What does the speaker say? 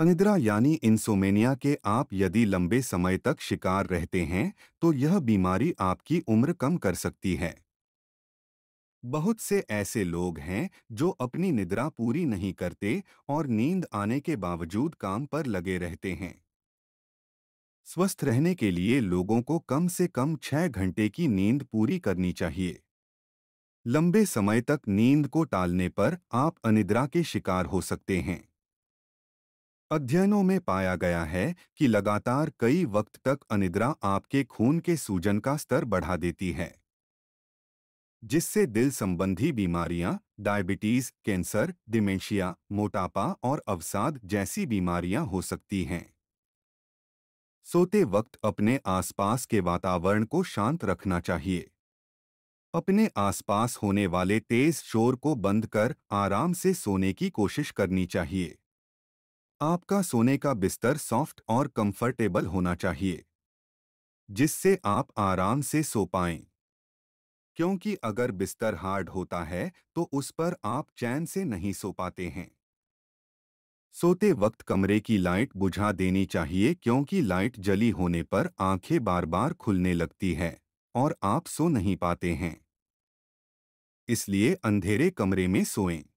अनिद्रा यानी इंसोमेनिया के आप यदि लंबे समय तक शिकार रहते हैं तो यह बीमारी आपकी उम्र कम कर सकती है बहुत से ऐसे लोग हैं जो अपनी निद्रा पूरी नहीं करते और नींद आने के बावजूद काम पर लगे रहते हैं स्वस्थ रहने के लिए लोगों को कम से कम छह घंटे की नींद पूरी करनी चाहिए लंबे समय तक नींद को टालने पर आप अनिद्रा के शिकार हो सकते हैं अध्ययनों में पाया गया है कि लगातार कई वक्त तक अनिद्रा आपके खून के सूजन का स्तर बढ़ा देती है जिससे दिल संबंधी बीमारियां डायबिटीज कैंसर डिमेंशिया मोटापा और अवसाद जैसी बीमारियां हो सकती हैं सोते वक्त अपने आसपास के वातावरण को शांत रखना चाहिए अपने आसपास होने वाले तेज शोर को बंद कर आराम से सोने की कोशिश करनी चाहिए आपका सोने का बिस्तर सॉफ्ट और कंफर्टेबल होना चाहिए जिससे आप आराम से सो पाएं। क्योंकि अगर बिस्तर हार्ड होता है तो उस पर आप चैन से नहीं सो पाते हैं सोते वक्त कमरे की लाइट बुझा देनी चाहिए क्योंकि लाइट जली होने पर आंखें बार बार खुलने लगती है और आप सो नहीं पाते हैं इसलिए अंधेरे कमरे में सोएं।